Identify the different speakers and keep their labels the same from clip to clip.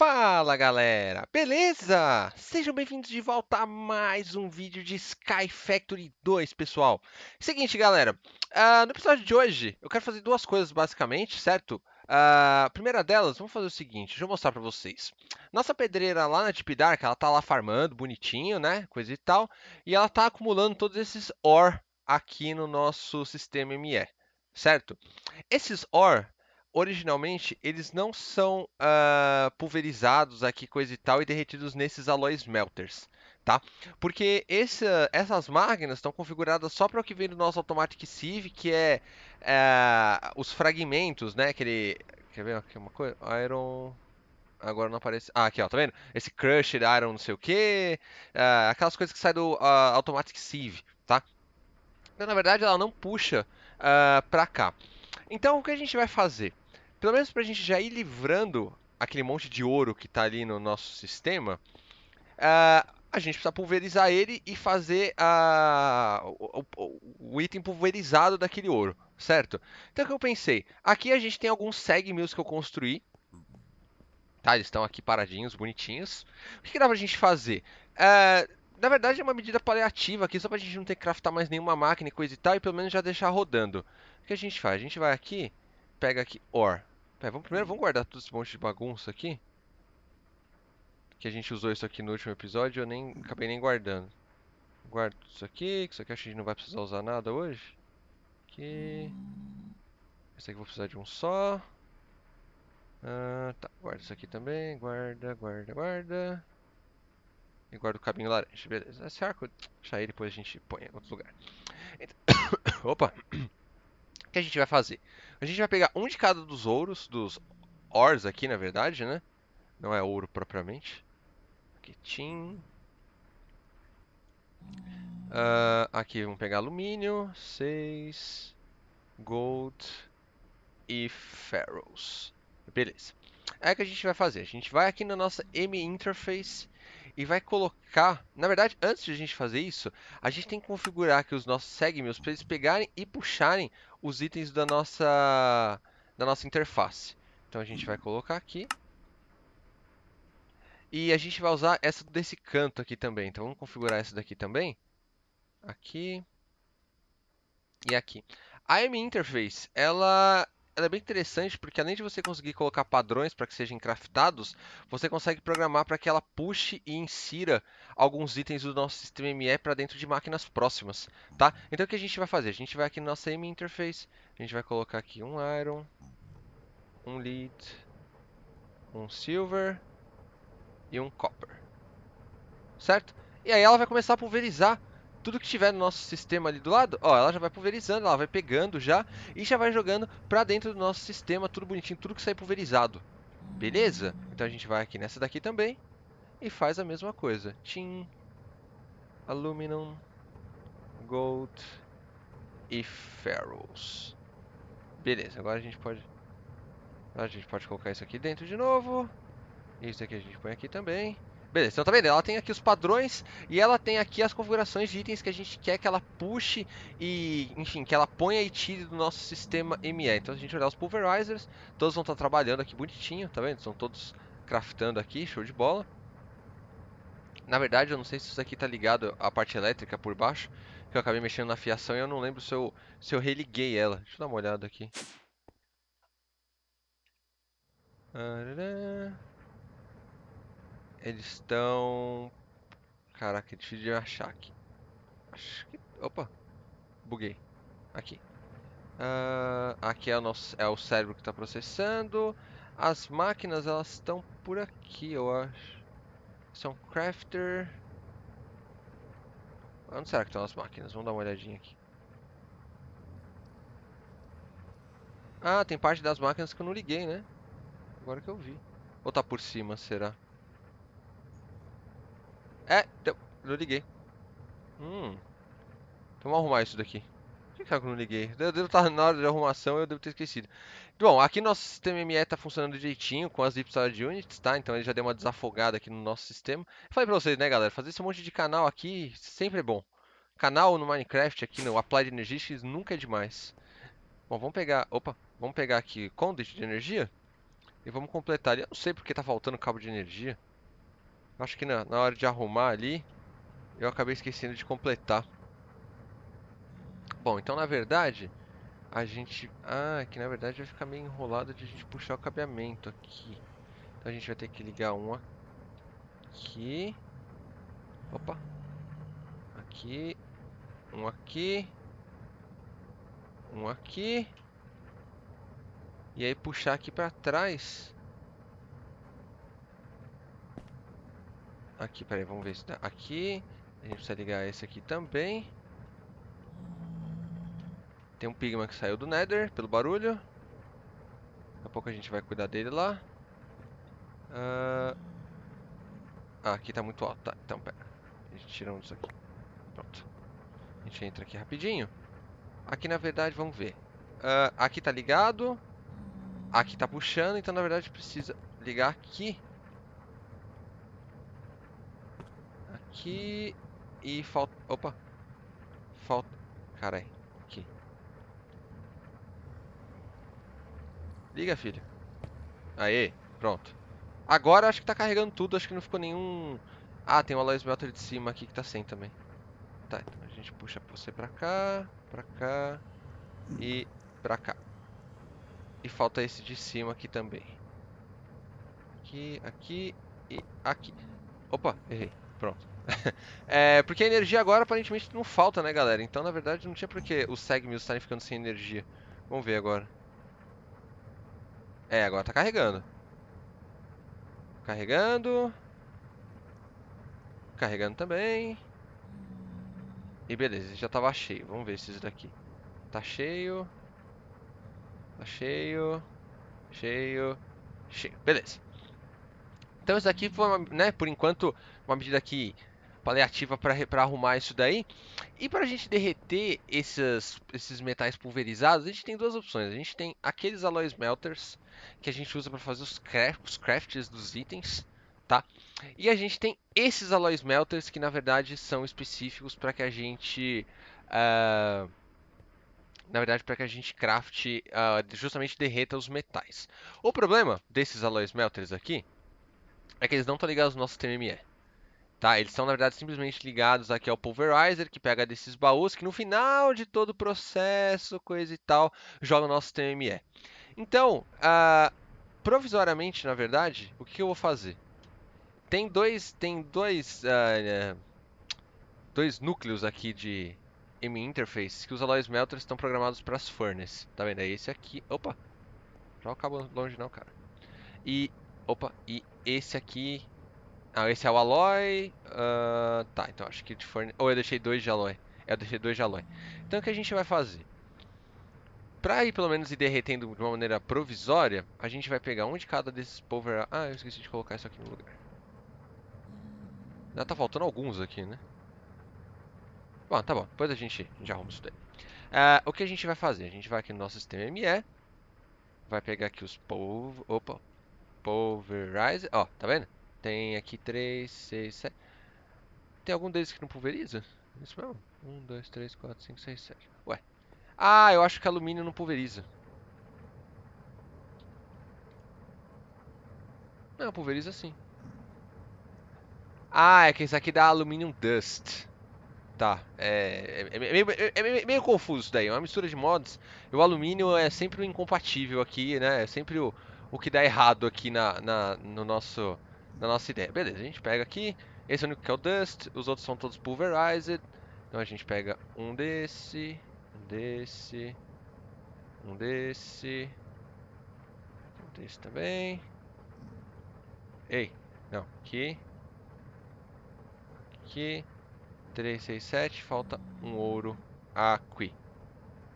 Speaker 1: Fala galera, beleza? Sejam bem-vindos de volta a mais um vídeo de Sky Factory 2, pessoal. Seguinte galera, uh, no episódio de hoje eu quero fazer duas coisas basicamente, certo? Uh, a primeira delas, vamos fazer o seguinte, deixa eu mostrar pra vocês. Nossa pedreira lá na Deep Dark, ela tá lá farmando, bonitinho, né, coisa e tal. E ela tá acumulando todos esses ore aqui no nosso sistema ME, certo? Esses ore originalmente eles não são uh, pulverizados aqui, coisa e tal, e derretidos nesses alloys melters. Tá? Porque esse, essas máquinas estão configuradas só para o que vem do nosso Automatic sieve, que é uh, os fragmentos, né? Aquele. Quer ver aqui uma coisa? Iron. Agora não aparece. Ah, aqui ó, tá vendo? Esse de Iron, não sei o que. Uh, é, aquelas coisas que saem do ah, Automatic sieve, tá? Então, na verdade, ela não puxa uh, ah, para cá. Então, o que a gente vai fazer? pelo menos pra gente já ir livrando aquele monte de ouro que tá ali no nosso sistema, uh, a gente precisa pulverizar ele e fazer a, ah, o, o, o, item pulverizado daquele ouro, certo? Então o que eu pensei? Aqui a gente tem alguns segmills que eu construí. Tá, eles estão aqui paradinhos, bonitinhos. O que, que dá pra gente fazer? Uh, na verdade é uma medida paliativa aqui, só pra gente não ter que craftar mais nenhuma máquina e coisa e tal, e pelo menos já deixar rodando. O que a gente faz? A gente vai aqui, pega aqui ore. Pera, é, vamos primeiro vamos guardar todo esse monte de bagunça aqui. Que a gente usou isso aqui no último episódio, eu nem acabei nem guardando. Guardo isso aqui, que isso aqui a gente não vai precisar usar nada hoje. Aqui. Esse aqui eu vou precisar de um só. Ah, tá, guarda isso aqui também. Guarda, guarda, guarda. E guarda o cabinho laranja, beleza. Esse arco, deixa aí, depois a gente põe em outro lugar. Então... Opa! O que a gente vai fazer? A gente vai pegar um de cada dos ouros, dos ores aqui, na verdade, né? Não é ouro propriamente. Aqui, tim. Uh, aqui, vamos pegar alumínio, 6, gold e ferros. Beleza. É o que a gente vai fazer. A gente vai aqui na nossa M-Interface e vai colocar... Na verdade, antes de a gente fazer isso, a gente tem que configurar aqui os nossos segments para eles pegarem e puxarem os itens da nossa, da nossa interface. Então a gente vai colocar aqui. E a gente vai usar essa desse canto aqui também. Então vamos configurar essa daqui também. Aqui. E aqui. A M Interface, ela ela é bem interessante porque além de você conseguir colocar padrões para que sejam craftados, você consegue programar para que ela puxe e insira alguns itens do nosso sistema ME para dentro de máquinas próximas, tá? Então o que a gente vai fazer? A gente vai aqui no nosso ME interface, a gente vai colocar aqui um iron, um lead, um silver e um copper, certo? E aí ela vai começar a pulverizar tudo que tiver no nosso sistema ali do lado, ó, ela já vai pulverizando, ela vai pegando já e já vai jogando pra dentro do nosso sistema, tudo bonitinho, tudo que sai pulverizado. Beleza? Então a gente vai aqui nessa daqui também e faz a mesma coisa. Tim, aluminum, gold e ferros. Beleza, agora a gente pode... Agora a gente pode colocar isso aqui dentro de novo. Isso aqui a gente põe aqui também. Beleza, então tá vendo? Ela tem aqui os padrões e ela tem aqui as configurações de itens que a gente quer que ela puxe e, enfim, que ela ponha e tire do nosso sistema ME. Então a gente olhar os pulverizers, todos vão estar trabalhando aqui bonitinho, tá vendo? São todos craftando aqui, show de bola. Na verdade, eu não sei se isso aqui tá ligado à parte elétrica por baixo, que eu acabei mexendo na fiação e eu não lembro se eu, se eu religuei ela. Deixa eu dar uma olhada aqui. Arará. Eles estão... Caraca, difícil de achar aqui. Acho que... Opa! Buguei. Aqui. Uh, aqui é o, nosso, é o cérebro que está processando. As máquinas, elas estão por aqui, eu acho. São é crafter... Onde será que estão as máquinas? Vamos dar uma olhadinha aqui. Ah, tem parte das máquinas que eu não liguei, né? Agora que eu vi. Ou tá por cima, será? É, não, liguei. Hum. Então vamos arrumar isso daqui. Por que eu tá não liguei? Eu devo estar tá na hora de arrumação eu devo ter esquecido. Bom, aqui nosso sistema ME está funcionando direitinho com as Lipstad Units, tá? Então ele já deu uma desafogada aqui no nosso sistema. falei pra vocês, né, galera? Fazer esse monte de canal aqui sempre é bom. Canal no Minecraft aqui no Applied Energies nunca é demais. Bom, vamos pegar... Opa! Vamos pegar aqui Condit de energia. E vamos completar. Eu não sei porque tá faltando cabo de energia. Acho que na, na hora de arrumar ali, eu acabei esquecendo de completar. Bom, então na verdade, a gente... Ah, que na verdade vai ficar meio enrolado de a gente puxar o cabeamento aqui. Então a gente vai ter que ligar um aqui. Opa. Aqui. Um aqui. Um aqui. E aí puxar aqui pra trás. Aqui, peraí, vamos ver se dá. Aqui. A gente precisa ligar esse aqui também. Tem um Pigma que saiu do Nether, pelo barulho. Daqui a pouco a gente vai cuidar dele lá. Uh... Ah, aqui tá muito alto. Tá, então pera. A gente tira um disso aqui. Pronto. A gente entra aqui rapidinho. Aqui na verdade, vamos ver. Uh, aqui tá ligado. Aqui tá puxando, então na verdade precisa ligar aqui. aqui e falta... Opa! Falta... Carai, aqui. Liga, filho. Aê, pronto. Agora acho que tá carregando tudo, acho que não ficou nenhum... Ah, tem o Alloy Smelter de cima aqui que tá sem também. Tá, então a gente puxa você pra cá, pra cá e pra cá. E falta esse de cima aqui também. Aqui, aqui e aqui. Opa, errei. Pronto. é, porque a energia agora aparentemente não falta, né, galera? Então, na verdade, não tinha por que os Segmils estarem ficando sem energia. Vamos ver agora. É, agora tá carregando. Carregando. Carregando também. E beleza, já tava cheio. Vamos ver esses daqui. Tá cheio. Tá cheio. Cheio. Cheio. Beleza. Então isso daqui foi, né, por enquanto, uma medida que paliativa para arrumar isso daí. E para a gente derreter esses, esses metais pulverizados, a gente tem duas opções. A gente tem aqueles alloy melters que a gente usa para fazer os, craft, os crafts dos itens, tá? E a gente tem esses alloy melters que na verdade são específicos para que a gente uh, na verdade para que a gente crafte uh, ah, justamente derreta os metais. O problema desses alloy melters aqui é que eles não estão ligados ao nosso TME. Tá, eles são na verdade simplesmente ligados aqui ao pulverizer, que pega desses baús, que no final de todo o processo, coisa e tal, joga o nosso TME. Então, uh, provisoriamente, na verdade, o que eu vou fazer? Tem dois, tem dois, uh, dois núcleos aqui de M-Interface que os alloys melters estão programados para as furnaces. Tá vendo? É esse aqui. Opa! já acabou longe não, cara. E, opa, e esse aqui ah, esse é o Aloy. Uh, tá, então acho que... Forne... Ou oh, eu deixei dois de Aloy. É, eu deixei dois de Aloy. Então o que a gente vai fazer? Pra ir pelo menos ir derretendo de uma maneira provisória, a gente vai pegar um de cada desses power... Ah, eu esqueci de colocar isso aqui no lugar. Já tá faltando alguns aqui, né? Bom, tá bom. Depois a gente já arruma isso daí. Uh, o que a gente vai fazer? A gente vai aqui no nosso sistema ME. Vai pegar aqui os povo... Opa. Pulverizer. Ó, tá vendo? Tem aqui 3, 6, 7. Tem algum deles que não pulveriza? Isso mesmo? 1, 2, 3, 4, 5, 6, 7. Ué. Ah, eu acho que alumínio não pulveriza. Não, pulveriza sim. Ah, é que esse aqui dá aluminium dust. Tá, é, é, é, meio, é, é, meio, confuso isso daí, é uma mistura de mods. O alumínio é sempre o incompatível aqui, né? É sempre o, o que dá errado aqui na, na, no nosso da nossa ideia. Beleza, a gente pega aqui, esse é o único que é o Dust, os outros são todos Pulverized. Então a gente pega um desse, um desse, um desse, um desse também. Ei, não, aqui, aqui, 3, 6, 7, falta um ouro aqui.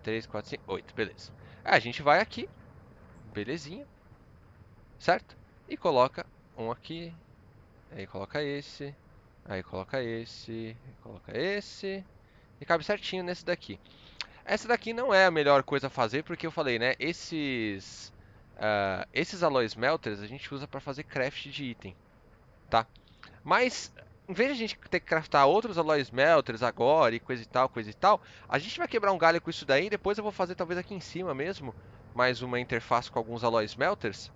Speaker 1: 3, 4, 5, 8, beleza. A gente vai aqui, belezinha, certo? E coloca um aqui, aí coloca esse, aí coloca esse, coloca esse, e cabe certinho nesse daqui. Essa daqui não é a melhor coisa a fazer, porque eu falei, né, esses, uh, esses alloy smelters a gente usa para fazer craft de item, tá? Mas, em vez de a gente ter que craftar outros alloy smelters agora e coisa e tal, coisa e tal, a gente vai quebrar um galho com isso daí, depois eu vou fazer talvez aqui em cima mesmo, mais uma interface com alguns alloy smelters,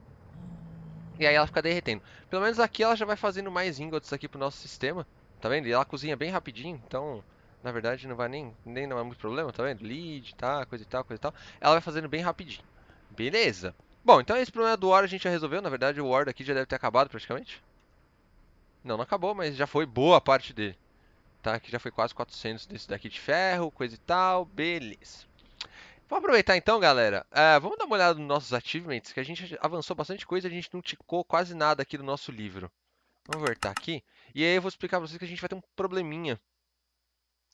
Speaker 1: e aí ela fica derretendo. Pelo menos aqui ela já vai fazendo mais ingots aqui pro nosso sistema. Tá vendo? E ela cozinha bem rapidinho, então... Na verdade não vai nem... Nem não é muito problema, tá vendo? Lead, tá? Coisa e tal, coisa e tal. Ela vai fazendo bem rapidinho. Beleza. Bom, então esse é problema do ward a gente já resolveu. Na verdade o ward aqui já deve ter acabado praticamente. Não, não acabou, mas já foi boa parte dele. Tá? Que já foi quase 400 desse daqui de ferro, coisa e tal. Beleza. Vamos aproveitar então, galera. É, vamos dar uma olhada nos nossos achievements, que a gente avançou bastante coisa, a gente não ticou quase nada aqui do nosso livro. Vamos voltar aqui. E aí eu vou explicar pra vocês que a gente vai ter um probleminha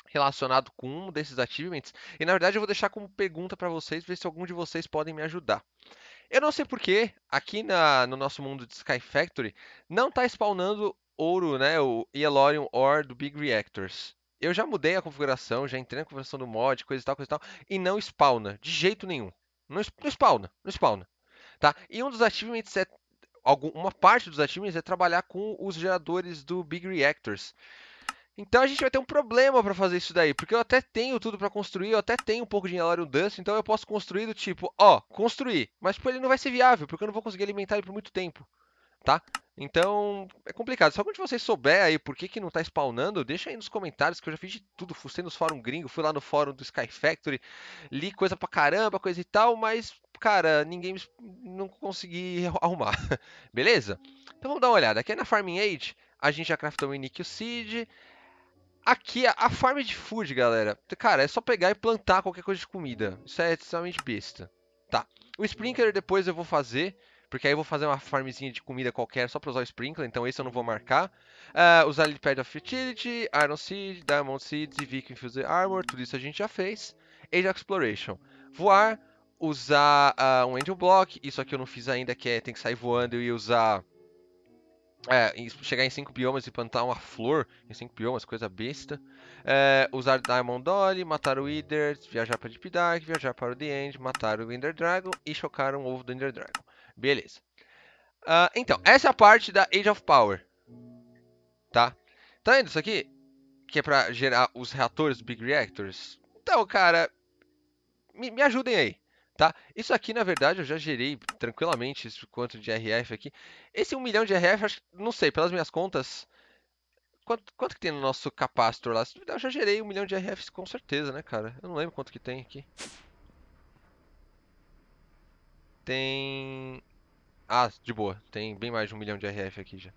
Speaker 1: relacionado com um desses achievements. E na verdade eu vou deixar como pergunta para vocês, ver se algum de vocês podem me ajudar. Eu não sei porquê, aqui na, no nosso mundo de Sky Factory, não tá spawnando ouro, né, o Elorium Ore do Big Reactors. Eu já mudei a configuração, já entrei na configuração do mod, coisa e tal, coisa e tal, e não spawna, de jeito nenhum. Não, não spawna, não spawna. Tá? E um dos achievements é. Algum, uma parte dos achievements é trabalhar com os geradores do Big Reactors. Então a gente vai ter um problema para fazer isso daí, porque eu até tenho tudo para construir, eu até tenho um pouco de Hilarion Dust, então eu posso construir do tipo, ó, construir, mas tipo, ele não vai ser viável, porque eu não vou conseguir alimentar ele por muito tempo tá? Então, é complicado. Só quando vocês souber aí por que, que não tá spawnando, deixa aí nos comentários que eu já fiz de tudo. Fucei nos fóruns gringo, fui lá no fórum do Sky Factory, li coisa pra caramba, coisa e tal, mas, cara, ninguém não consegui arrumar. Beleza? Então vamos dar uma olhada. Aqui é na Farming Age, a gente já craftou o Iniquio Seed. Aqui, é a farm de food, galera. Cara, é só pegar e plantar qualquer coisa de comida. Isso é extremamente besta. Tá. O Sprinkler depois eu vou fazer. Porque aí eu vou fazer uma farmzinha de comida qualquer só pra usar o Sprinkler, então esse eu não vou uhum. marcar. Uh, usar Lipad of Fertility, Iron Seed, Diamond Seeds e Viking Infused Armor, tudo isso a gente já fez. Age Exploration. Voar, usar uh, um Angel Block, isso aqui eu não fiz ainda, que é tem que sair voando e usar... É, chegar em 5 biomas e plantar uma flor em 5 biomas, coisa besta. É, usar Diamond Dolly, matar o Wither, viajar para Deep Dark, viajar para o The End, matar o Ender Dragon e chocar um ovo do Ender Dragon. Beleza. Uh, então, uhum. essa é a parte da Age of Power. Tá? Tá vendo isso aqui? Que é pra gerar os reatores, Big Reactors. Então, cara, me, me ajudem aí. Tá? Isso aqui, na verdade, eu já gerei tranquilamente isso quanto de RF aqui. Esse 1 milhão de RF, acho, não sei, pelas minhas contas, quanto, quanto que tem no nosso capacitor lá? Eu já gerei 1 milhão de RF com certeza, né, cara? Eu não lembro quanto que tem aqui. Tem... Ah, de boa. Tem bem mais de um milhão de RF aqui já.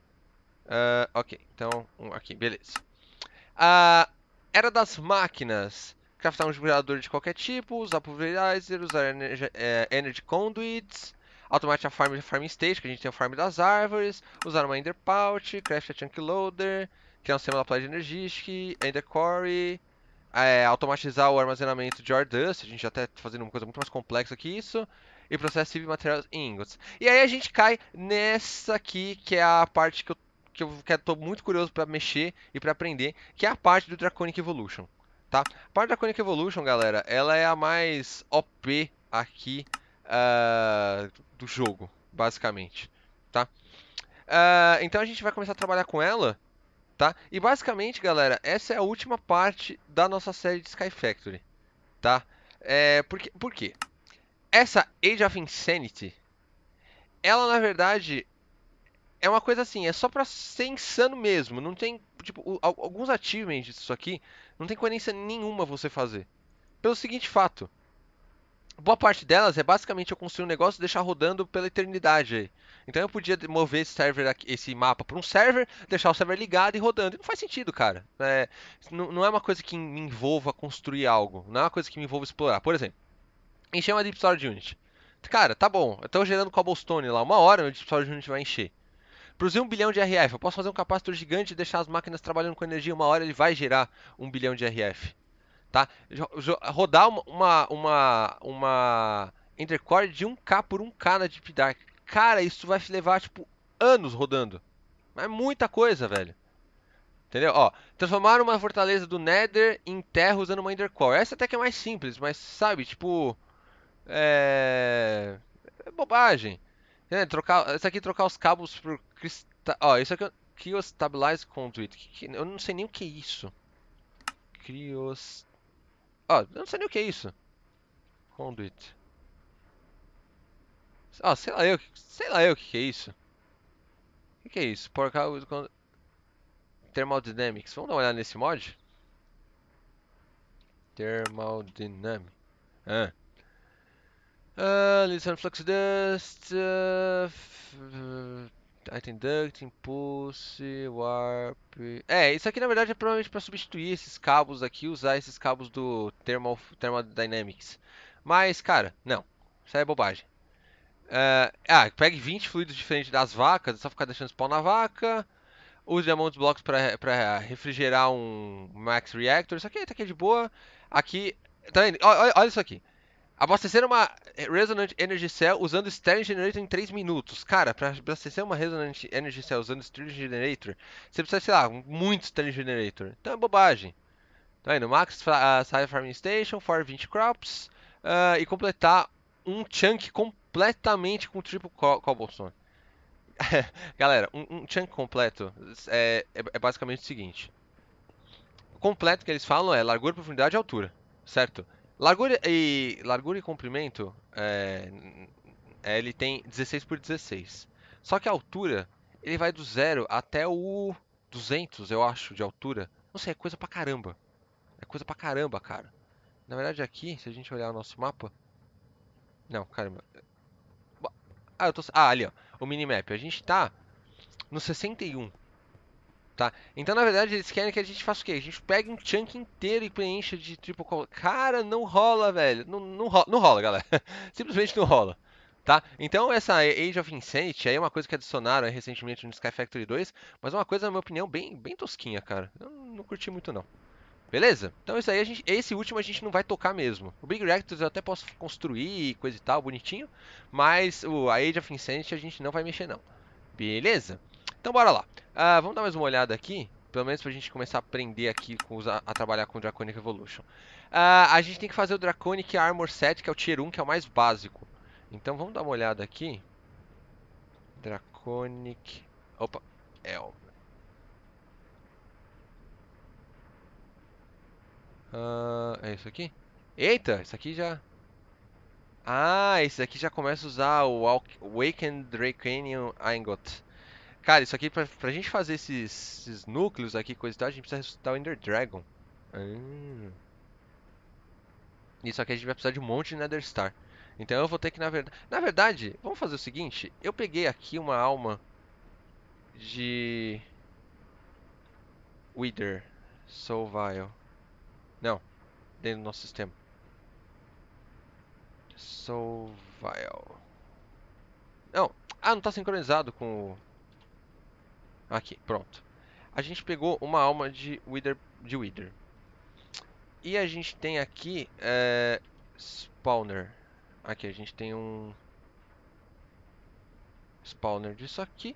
Speaker 1: Uh, ok, então, um aqui, beleza. Uh, era das máquinas. Craftar um gerador de qualquer tipo, usar pulverizer, usar energy, eh, energy conduits, automatizar farm farm, farming stage, que a gente tem o farm das árvores, usar uma ender pouch, craft a chunk loader, criar um sistema da playa de energistic, ender quarry, eh, automatizar o armazenamento de Ardust, a gente já está fazendo uma coisa muito mais complexa que isso, e processo civil material em ingots. E aí a gente cai nessa aqui, que é a parte que eu, que eu que eu muito curioso para mexer e para aprender, que é a parte do Draconic Evolution, tá? A parte do Draconic Evolution, galera, ela é a mais OP aqui uh, do jogo, basicamente, tá? Uh, então a gente vai começar a trabalhar com ela, tá? E basicamente, galera, essa é a última parte da nossa série de Sky Factory, tá? É, por, que, por quê? essa Age of Insanity, ela na verdade é uma coisa assim, é só pra ser insano mesmo. Não tem, tipo, alguns achievements disso aqui, não tem coerência nenhuma você fazer. Pelo seguinte fato. Boa parte delas é basicamente eu construir um negócio e deixar rodando pela eternidade Então eu podia mover esse server aqui, esse mapa para um server, deixar o server ligado e rodando. E não faz sentido, cara. É, não, não é uma coisa que me envolva construir algo. Não é uma coisa que me envolva explorar. Por exemplo, e chama Deep Storage Unit. Cara, tá bom, eu estou gerando cobblestone lá, uma hora o Deep Storage Unit vai encher. Produzir um bilhão de RF, eu posso fazer um capacitor gigante e deixar as máquinas trabalhando com energia, uma hora ele vai gerar um bilhão de RF. Tá? Rodar uma, uma, uma, intercore de 1K por 1K na Deep Dark. Cara, isso vai levar, tipo, anos rodando. Mas é muita coisa, velho. Entendeu? Ó, transformar uma fortaleza do Nether em terra usando uma Endercore. Essa até que é mais simples, mas sabe, tipo. É. é bobagem. É, trocar, isso aqui é trocar os cabos por cristal. Ó, isso aqui Cryo Stabilize Conduit. eu não sei nem o que é isso. Crios. Ó, eu não sei nem o que é isso. Conduit. Ó, sei lá eu, sei lá eu o que, que é isso. O que, que é isso? Por causa do Thermodynamics. Vamos dar uma olhada nesse mod? Thermodynamics. Ah. Uh, ah, listen flux dust. Uh, item duct, impulse, warp. É, isso aqui na verdade é provavelmente para substituir esses cabos aqui, usar esses cabos do Thermal, Thermodynamics. Mas, cara, não. Isso aí é bobagem. Uh, ah, pegue 20 fluidos diferentes das vacas, é só ficar deixando spawn na vaca. Use dos blocos para refrigerar um Max Reactor. Isso aqui tá aqui é de boa. Aqui. Tá vendo? Olha, olha isso aqui. Eh, abastecer uma Resonant Energy Cell usando Stern Generator em 3 minutos. Cara, para abastecer uma Resonant Energy Cell usando Stern Generator, você precisa, sei lá, muito Stern Generator. Então é bobagem. Tá indo, Max uh, ah, Side Farming Station, for 20 crops. Uh, e completar um chunk completamente com triple cobblestone. Galera, um, um, chunk completo é, é, é basicamente o seguinte. O completo que eles falam é largura, profundidade e altura, certo? Largura e, largura e comprimento, é, é ele tem 16 por 16. Só que a altura, ele vai do zero até o 200, eu acho, de altura. Não sei, é coisa pra caramba. É coisa pra caramba, cara. Na verdade, aqui, se a gente olhar o nosso mapa... Não, caramba. Ah, eu tô... Ah, ali, ó. O minimap. A gente tá no 61. Tá? Então, na verdade, eles querem que a gente faça o quê? A gente pegue um chunk inteiro e preencha de triple color. Cara, não rola, velho. Não, não, rola, não rola, galera. Simplesmente não rola. Tá? Então, essa Age of Insanity aí é uma coisa que adicionaram recentemente no Sky Factory 2, mas é uma coisa, na minha opinião, bem, bem tosquinha, cara. Eu não curti muito, não. Beleza? Então isso aí, gente, esse último a gente não vai tocar mesmo. O Big Reactors eu até posso construir coisa e tal, bonitinho, mas o, a Age of Insanity a gente não vai mexer, não. Beleza? Então bora lá. Uh, vamos dar mais uma olhada aqui, pelo menos pra gente começar a aprender aqui com os, a, a, trabalhar com o Draconic Evolution. Uh, a gente tem que fazer o Draconic Armor 7, que é o Tier 1, que é o mais básico. Então vamos dar uma olhada aqui. Draconic... Opa, Elm. Uh, é isso aqui? Eita, isso aqui já... Ah, esse aqui já começa a usar o Awakened Draconian Ingot. Cara, isso aqui, pra, pra gente fazer esses, esses núcleos aqui, coisa e tal, a gente precisa ressuscitar o Ender Dragon. Hum. Isso aqui a gente vai precisar de um monte de Nether Star. Então eu vou ter que, na verdade... Na verdade, vamos fazer o seguinte. Eu peguei aqui uma alma de... Wither. Soul Vile. Não. Dentro do nosso sistema. Soul Vile. Não. Ah, não está sincronizado com o... Aqui, pronto. A gente pegou uma alma de Wither. De Wither. E a gente tem aqui é, Spawner. Aqui a gente tem um Spawner disso aqui.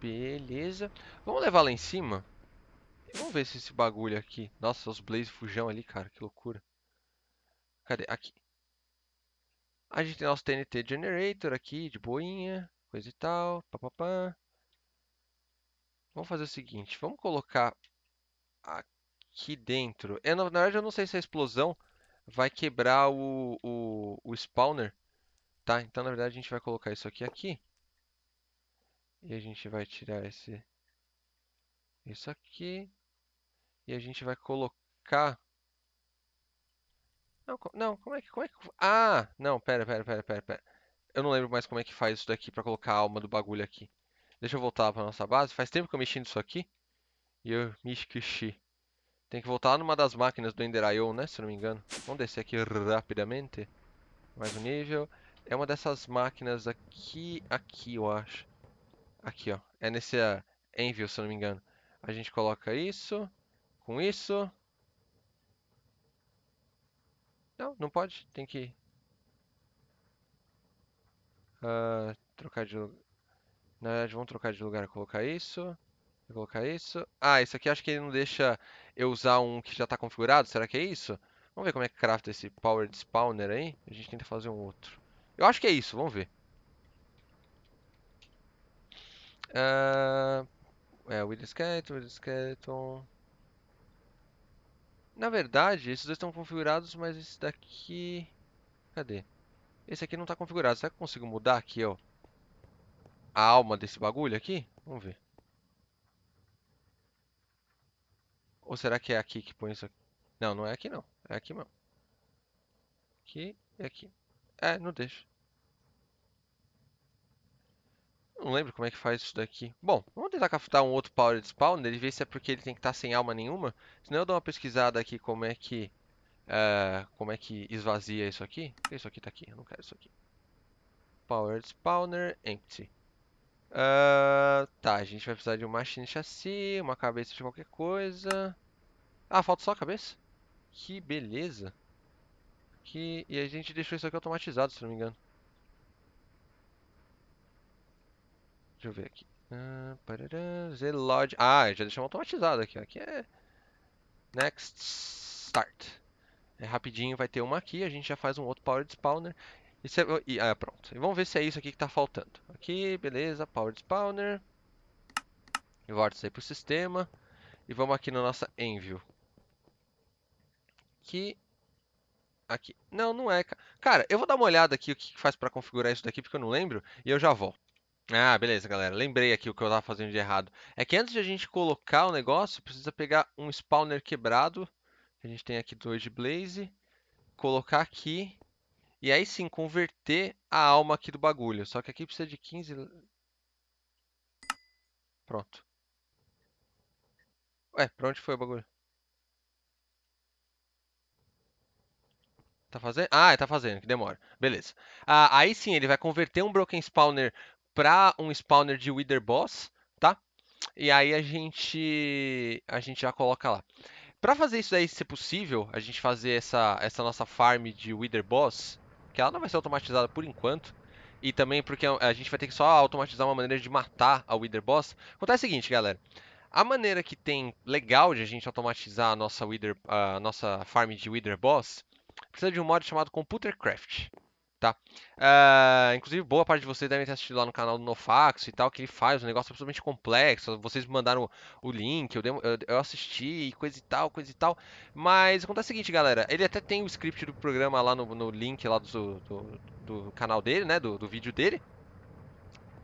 Speaker 1: Beleza. Vamos levar lá em cima. Vamos ver se esse bagulho aqui... Nossa, os Blaze fujão ali, cara. Que loucura. Cadê? Aqui. A gente tem nosso TNT Generator aqui, de boinha. Coisa e tal. Pá, pá, pá. Vamos fazer o seguinte, vamos colocar aqui dentro. É, na, verdade, eu não sei se a explosão vai quebrar o, o, o spawner. Tá, então na verdade a gente vai colocar isso aqui aqui. E a gente vai tirar esse isso aqui. E a gente vai colocar Não, não, como é que como é que Ah, não, pera, pera, pera, pera, pera. Eu não lembro mais como é que faz isso daqui para colocar a alma do bagulho aqui. Deixa eu voltar para nossa base. Faz tempo que eu mexi nisso aqui. E eu me esqueci. Tem que voltar numa das máquinas do Ender.io, né? Se não me engano. Vamos descer aqui rapidamente. Mais um nível. É uma dessas máquinas aqui... Aqui, eu acho. Aqui, ó. É nesse uh, é, Envio, se não me engano. A gente coloca isso. Com isso. Não, não pode. Tem que... Uh, trocar de lugar. Na verdade, vamos trocar de lugar e colocar isso. Vou colocar isso. Ah, isso aqui acho que ele não deixa eu usar um que já está configurado. Será que é isso? Vamos ver como é que crafta esse Powered Spawner aí. A gente tenta fazer um outro. Eu acho que é isso, vamos ver. Uh... É, Willy Skeleton, Willy Skeleton... Na verdade, esses dois estão configurados, mas esse daqui... Cadê? Esse aqui não está configurado. Será que eu consigo mudar aqui, ó? a alma desse bagulho aqui? Vamos ver. Ou será que é aqui que põe isso aqui? Não, não é aqui não. É aqui mesmo. Aqui e aqui. É, não deixa. Não lembro como é que faz isso daqui. Bom, vamos tentar craftar um outro Power Spawner e ver se é porque ele tem que estar tá sem alma nenhuma. Senão eu dou uma pesquisada aqui como é que... Uh, como é que esvazia isso aqui. Isso aqui tá aqui, eu não quero isso aqui. Power Spawner Empty. Uh, tá, a gente vai precisar de uma machine chassi, uma cabeça de qualquer coisa. Ah, falta só a cabeça? Que beleza. Que... E a gente deixou isso aqui automatizado, se não me engano. Deixa eu ver aqui. Ah, parará, Zelod... Ah, já deixamos automatizado aqui. Aqui é... Next Start. É rapidinho, vai ter uma aqui. A gente já faz um outro Power Spawner. Isso é, e, ah, pronto. E vamos ver se é isso aqui que está faltando. Aqui, beleza, Power Spawner. isso aí para o sistema. E vamos aqui na nossa Envio. Aqui. Aqui. Não, não é. Cara, eu vou dar uma olhada aqui o que faz para configurar isso daqui, porque eu não lembro. E eu já volto. Ah, beleza, galera. Lembrei aqui o que eu estava fazendo de errado. É que antes de a gente colocar o negócio, precisa pegar um spawner quebrado. A gente tem aqui dois de blaze. Colocar aqui. E aí sim, converter a alma aqui do bagulho. Só que aqui precisa de 15... Pronto. Ué, pra onde foi o bagulho? Tá fazendo? Ah, tá fazendo, que demora. Beleza. Ah, aí sim, ele vai converter um Broken Spawner pra um spawner de Wither Boss, tá? E aí a gente, a gente já coloca lá. Pra fazer isso aí ser possível, a gente fazer essa, essa nossa farm de Wither Boss, porque ela não vai ser automatizada por enquanto. E também porque é a gente vai ter que só automatizar uma maneira de matar a Wither Boss. Acontece o seguinte, galera. A maneira que tem legal de a gente automatizar a nossa, Wither, a nossa farm de Wither Boss precisa de um mod chamado Computer Craft tá? Uh, inclusive, boa parte de vocês devem ter assistido lá no canal do NoFax e tal, que ele faz um negócio absolutamente complexo. Vocês mandaram o, link, eu, demo, eu, eu, assisti, coisa e tal, coisa e tal. Mas acontece o seguinte, galera: ele até tem o script do programa lá no, no link lá do, do, do, canal dele, né? Do, do vídeo dele.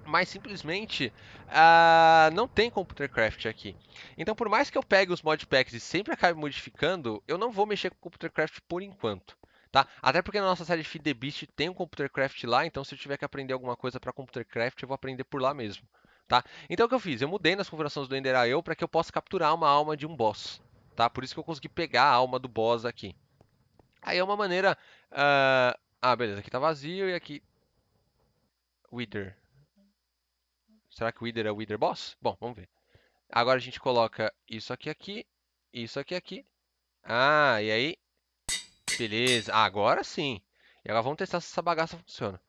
Speaker 1: Mas simplesmente uh, não tem Computercraft aqui. Então, por mais que eu pegue os modpacks e sempre acabe modificando, eu não vou mexer com Computercraft por enquanto tá? Até porque na nossa série de Feed the Beast tem um Computercraft lá, então se eu tiver que aprender alguma coisa para Computercraft, eu vou aprender por lá mesmo, tá? Então o que eu fiz? Eu mudei nas configurações do Ender eu para que eu possa capturar uma alma de um boss, tá? Por isso que eu consegui pegar a alma do boss aqui. Aí é uma maneira... Uh... Ah, beleza, aqui tá vazio e aqui... Wither. Será que Wither é Wither Boss? Bom, vamos ver. Agora a gente coloca isso aqui aqui, isso aqui aqui. Ah, e aí Beleza, ah, agora sim. E agora vamos testar se essa bagaça funciona.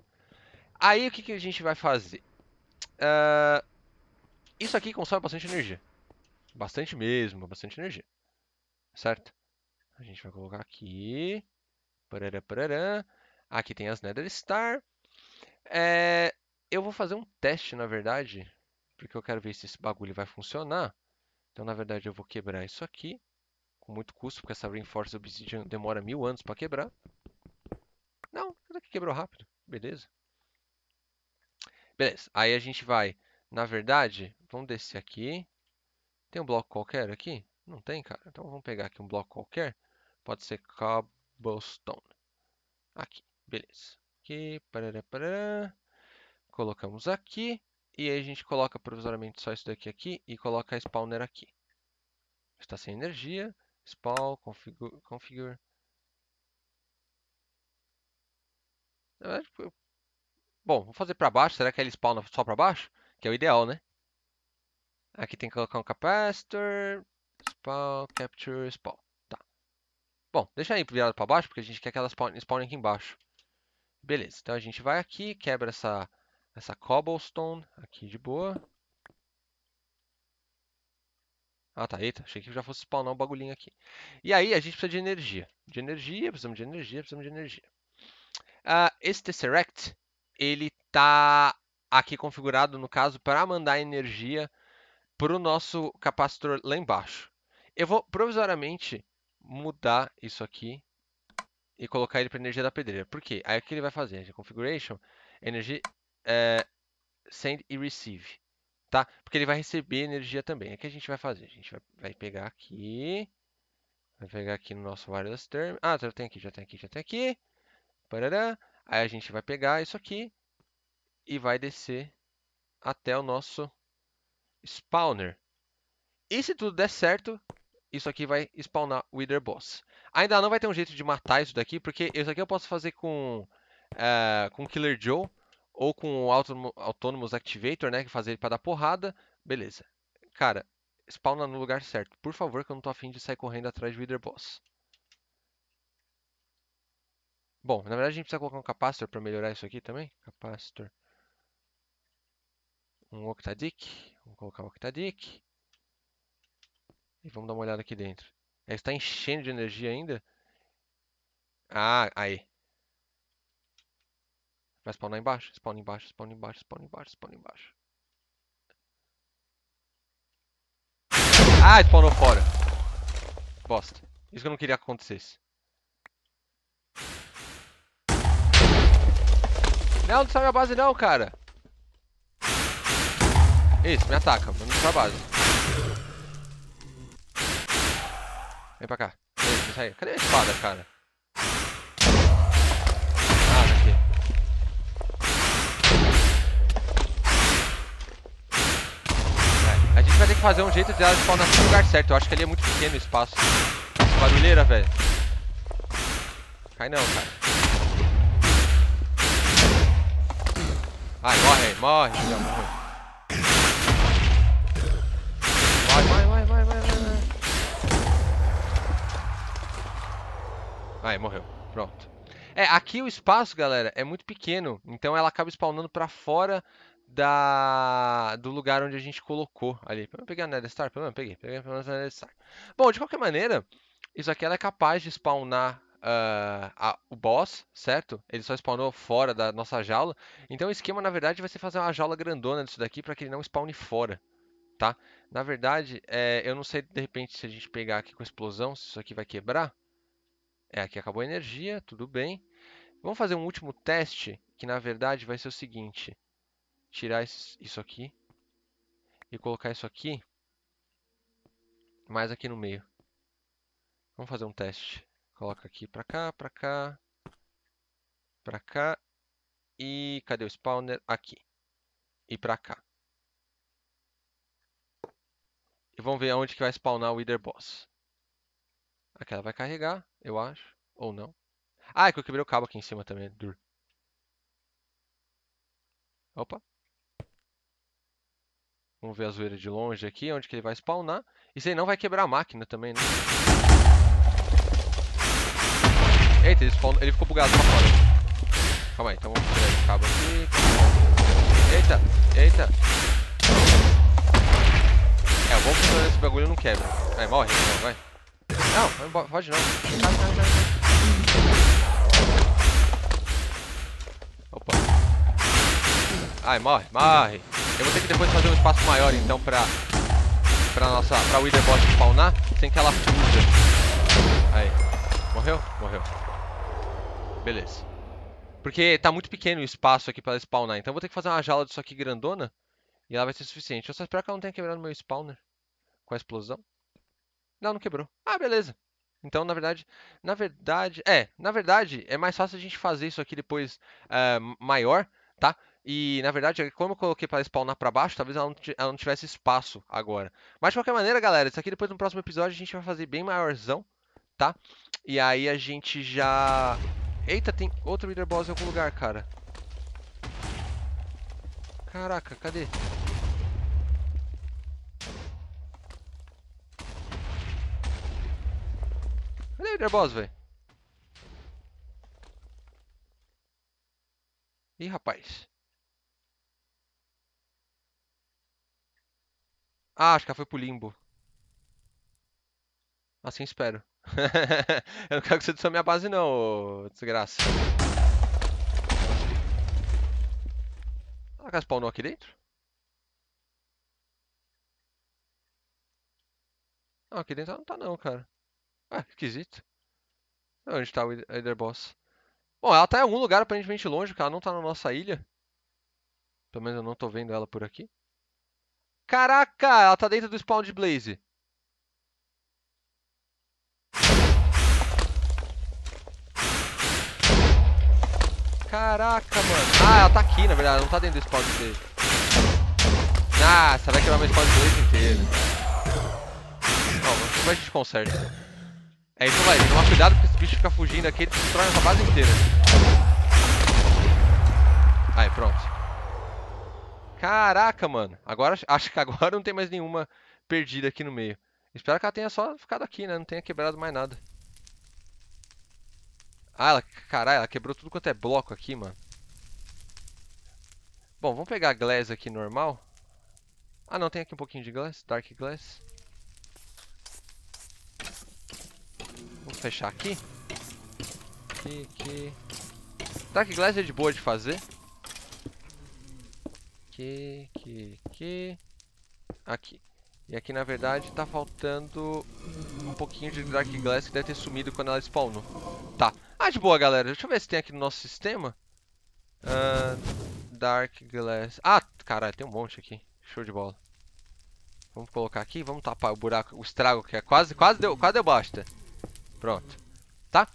Speaker 1: Aí o que, que a gente vai fazer? Uh, isso aqui consome bastante energia. Bastante mesmo, bastante energia. Certo? A gente vai colocar aqui. Parará, parará. Aqui tem as Nether Star. É, eu vou fazer um teste, na verdade, porque eu quero ver se esse bagulho vai funcionar. Então, na verdade, eu vou quebrar isso aqui com muito custo, porque essa Reinforced Obsidian demora mil anos para quebrar. Não, ela que quebrou rápido. Beleza. Beleza, aí a gente vai, na verdade, vamos descer aqui. Tem um bloco qualquer aqui? Não tem, cara. Então vamos pegar aqui um bloco qualquer. Pode ser cobblestone. Aqui, beleza. Aqui, parará, parará. Colocamos aqui. E aí a gente coloca provisoriamente só isso daqui aqui e coloca a spawner aqui. Está sem energia. Spawn, configure. configure. Na verdade, eu... Bom, vou fazer para baixo. Será que ele spawna só para baixo? Que é o ideal, né? Aqui tem que colocar um capacitor. Spawn, capture, spawn. Tá. Bom, deixa aí virado para baixo, porque a gente quer que ela spawn, spawn aqui embaixo. Beleza, então a gente vai aqui, quebra essa, essa cobblestone aqui de boa. Ah, tá. Eita, achei que já fosse spawnar um bagulhinho aqui. E aí, a gente precisa de energia. De energia, precisamos de energia, precisamos de energia. Uh, esse Tesseract, ele tá aqui configurado, no caso, para mandar energia para o nosso capacitor lá embaixo. Eu vou provisoriamente mudar isso aqui e colocar ele para energia da pedreira. Por quê? Aí o que ele vai fazer? Configuration, energy, uh, eh, send e receive tá? Porque ele vai receber energia também. o é que a gente vai fazer. A gente vai, vai pegar aqui. Vai pegar aqui no nosso wireless term. Ah, já tem aqui, já tem aqui, já tem aqui. Parará. Aí a gente vai pegar isso aqui e vai descer até o nosso spawner. E se tudo der certo, isso aqui vai spawnar o Wither Boss. Ainda não vai ter um jeito de matar isso daqui, porque isso aqui eu posso fazer com, uh, com Killer Joe ou com o Autonomous Activator, né, que fazer ele para dar porrada, beleza. Cara, spawna no lugar certo. Por favor, que eu não tô afim de sair correndo atrás de Wither Boss. Bom, na verdade a gente precisa colocar um capacitor para melhorar isso aqui também. Capacitor. Um Octadic. Vamos colocar o um Octadic. E vamos dar uma olhada aqui dentro. Ele está enchendo de energia ainda. Ah, aí. Vai spawnar embaixo, spawn embaixo, spawn embaixo, spawn embaixo, spawn embaixo. Ah, spawnou fora. Bosta. Isso que eu não queria que acontecesse. Não, não sai da base não, cara. Isso, me ataca, vamos não sai a base. Vem pra cá. Cadê a espada, cara? fazer um jeito de ela spawnar no lugar certo. Eu acho que ali é muito pequeno o espaço. barulheira, velho. Cai não, cara. Ai, morre, morre, já morre. Vai, vai, vai, vai, vai, morreu. Pronto. É, aqui o espaço, galera, é muito pequeno. Então ela acaba spawnando pra fora da, do lugar onde a gente colocou ali. Eu peguei a Nether Star? Pelo menos peguei. Peguei pelo menos a Nether Star. Bom, de qualquer maneira, isso aqui era capaz de spawnar uh, a, o boss, certo? Ele só spawnou fora da nossa jaula. Então o esquema, na verdade, vai ser fazer uma jaula grandona disso daqui para que ele não spawne fora, tá? Na verdade, é, eu não sei, de repente, se a gente pegar aqui com explosão, se isso aqui vai quebrar. É, aqui acabou a energia, tudo bem. Vamos fazer um último teste, que na verdade vai ser o seguinte tirar isso aqui e colocar isso aqui mais aqui no meio. Vamos fazer um teste. Coloca aqui pra cá, pra cá, pra cá e cadê o spawner? Aqui. E pra cá. E vamos ver aonde que vai spawnar o Wither Boss. Aquela vai carregar, eu acho. Ou não. Ah, é que eu quebrei o cabo aqui em cima também. Dur. Opa. Vamos ver a zoeira de longe aqui, onde que ele vai spawnar. Isso aí não vai quebrar a máquina também, né? Eita, ele, spawn... ele ficou bugado pra fora. Calma aí, então vamos pegar o cabo aqui. Eita, eita. É, o bom funcionar esse bagulho não quebra. Aí, morre, vai. Não, vai embora, pode não. Opa. Ai, morre, morre. Eu vou ter que depois fazer um espaço maior, então, pra, pra nossa, pra Witherbot spawnar, sem que ela fuja. Aí. Morreu? Morreu. Beleza. Porque tá muito pequeno o espaço aqui pra ela spawnar, então eu vou ter que fazer uma jaula disso aqui grandona, e ela vai ser suficiente. Eu só espero que ela não tenha quebrado meu spawner com a explosão. Não, não quebrou. Ah, beleza. Então, na verdade, na verdade, é, na verdade, é mais fácil a gente fazer isso aqui depois uh, maior, tá? E, na verdade, é como eu coloquei para spawnar para baixo, talvez ela não, ela não, tivesse espaço agora. Mas, de qualquer maneira, galera, isso aqui depois no próximo episódio a gente vai fazer bem maiorzão, tá? E aí a gente já... Eita, tem outro Wither Boss em algum lugar, cara. Caraca, cadê? Cadê o Wither Boss, velho? Ih, rapaz. Ah, acho que ela foi pro limbo. Assim espero. eu não quero que você destrua minha base não, desgraça. Ela que spawnou aqui dentro? Não, aqui dentro não tá não, cara. Ah, esquisito. Onde tá o Eder Boss? Bom, ela tá em algum lugar aparentemente longe, porque ela não tá na nossa ilha. Pelo menos eu não tô vendo ela por aqui. Caraca, ela tá dentro do spawn de Blaze. Caraca, mano. Ah, ela tá aqui, na verdade. Ela não tá dentro do spawn de Blaze. Ah, você vai quebrar meu spawn de Blaze inteiro. Calma, como a gente conserta? É isso, então vai. Toma cuidado porque esse bicho fica fugindo aqui. Ele destrói nossa base inteira. Aí, pronto. Caraca, mano. Agora acho que agora não tem mais nenhuma perdida aqui no meio. Espero que ela tenha só ficado aqui, né? Não tenha quebrado mais nada. Ah, ela, caralho, ela quebrou tudo quanto é bloco aqui, mano. Bom, vamos pegar a glass aqui normal. Ah, não, tem aqui um pouquinho de glass, dark glass. Vamos fechar aqui. Aqui, aqui. Dark glass é de boa de fazer que que que aqui. E aqui na verdade tá faltando um pouquinho de Dark Glass que deve ter sumido quando ela spawnou. Tá. Ah, de boa galera. Deixa eu ver se tem aqui no nosso sistema. Uh, Dark Glass. Ah, caralho, tem um monte aqui. Show de bola. Vamos colocar aqui, vamos tapar o buraco, o estrago que é quase, quase deu, quase deu basta. Pronto. Tá?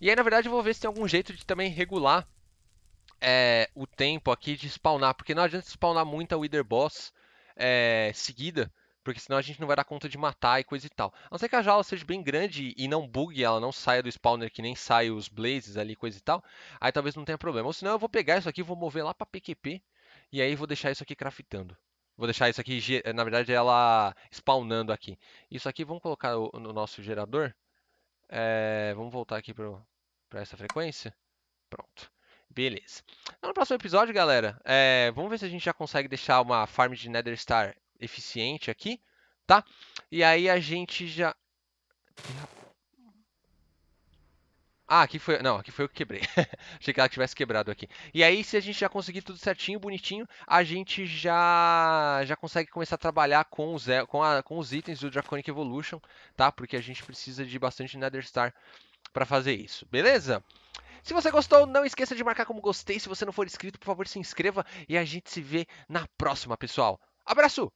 Speaker 1: E aí, na verdade, eu vou ver se tem algum jeito de também regular é, o tempo aqui de spawnar, porque não adianta spawnar muita Wither Boss é, seguida, porque senão a gente não vai dar conta de matar e coisa e tal. A não ser que a jaula seja bem grande e não bugue, ela não saia do spawner que nem sai os blazes ali, coisa e tal, aí talvez não tenha problema. Ou senão eu vou pegar isso aqui, vou mover lá pra PQP, e aí vou deixar isso aqui craftando. Vou deixar isso aqui, na verdade, ela spawnando aqui. Isso aqui, vamos colocar no nosso gerador. É, vamos voltar aqui para essa frequência. Pronto. Beleza. Então, no próximo episódio, galera, é, vamos ver se a gente já consegue deixar uma farm de Nether Star eficiente aqui, tá? E aí a gente já... Ah, aqui foi... Não, aqui foi eu que quebrei. Achei que ela tivesse quebrado aqui. E aí, se a gente já conseguir tudo certinho, bonitinho, a gente já já consegue começar a trabalhar com os, com, a, com os itens do Draconic Evolution, tá? Porque a gente precisa de bastante Nether Star para fazer isso. Beleza? Se você gostou, não esqueça de marcar como gostei. Se você não for inscrito, por favor, se inscreva e a gente se vê na próxima, pessoal. Abraço!